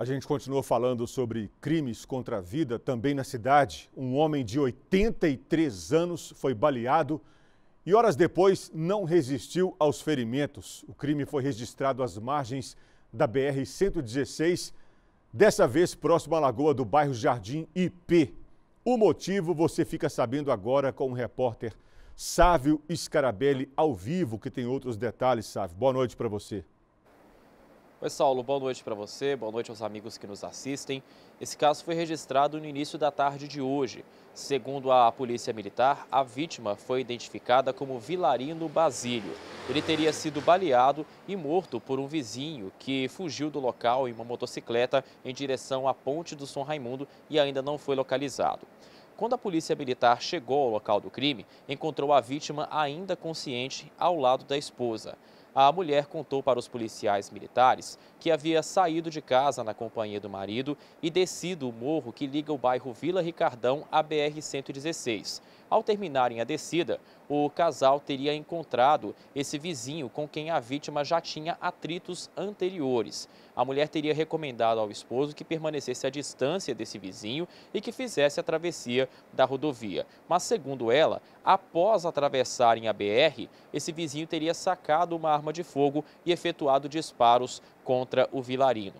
A gente continua falando sobre crimes contra a vida também na cidade. Um homem de 83 anos foi baleado e horas depois não resistiu aos ferimentos. O crime foi registrado às margens da BR-116, dessa vez próximo à lagoa do bairro Jardim IP. O motivo você fica sabendo agora com o repórter Sávio Scarabelli ao vivo, que tem outros detalhes, Sávio. Boa noite para você. Oi, Saulo, boa noite para você, boa noite aos amigos que nos assistem. Esse caso foi registrado no início da tarde de hoje. Segundo a Polícia Militar, a vítima foi identificada como Vilarino Basílio. Ele teria sido baleado e morto por um vizinho que fugiu do local em uma motocicleta em direção à Ponte do São Raimundo e ainda não foi localizado. Quando a polícia militar chegou ao local do crime, encontrou a vítima ainda consciente ao lado da esposa. A mulher contou para os policiais militares que havia saído de casa na companhia do marido e descido o morro que liga o bairro Vila Ricardão à BR-116. Ao terminarem a descida, o casal teria encontrado esse vizinho com quem a vítima já tinha atritos anteriores. A mulher teria recomendado ao esposo que permanecesse à distância desse vizinho e que fizesse a travessia da rodovia. Mas, segundo ela, após atravessarem a BR, esse vizinho teria sacado uma arma de fogo e efetuado disparos contra o vilarino.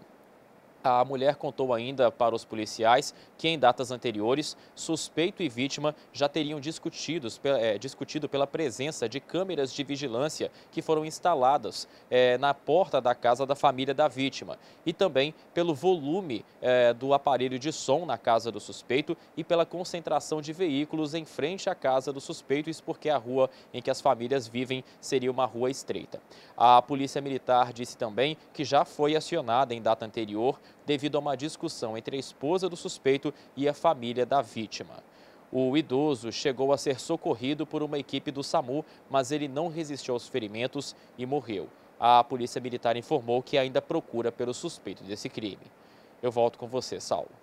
A mulher contou ainda para os policiais que em datas anteriores, suspeito e vítima já teriam discutido, é, discutido pela presença de câmeras de vigilância que foram instaladas é, na porta da casa da família da vítima e também pelo volume é, do aparelho de som na casa do suspeito e pela concentração de veículos em frente à casa do suspeito, isso porque a rua em que as famílias vivem seria uma rua estreita. A Polícia Militar disse também que já foi acionada em data anterior devido a uma discussão entre a esposa do suspeito e a família da vítima. O idoso chegou a ser socorrido por uma equipe do SAMU, mas ele não resistiu aos ferimentos e morreu. A Polícia Militar informou que ainda procura pelo suspeito desse crime. Eu volto com você, Saulo.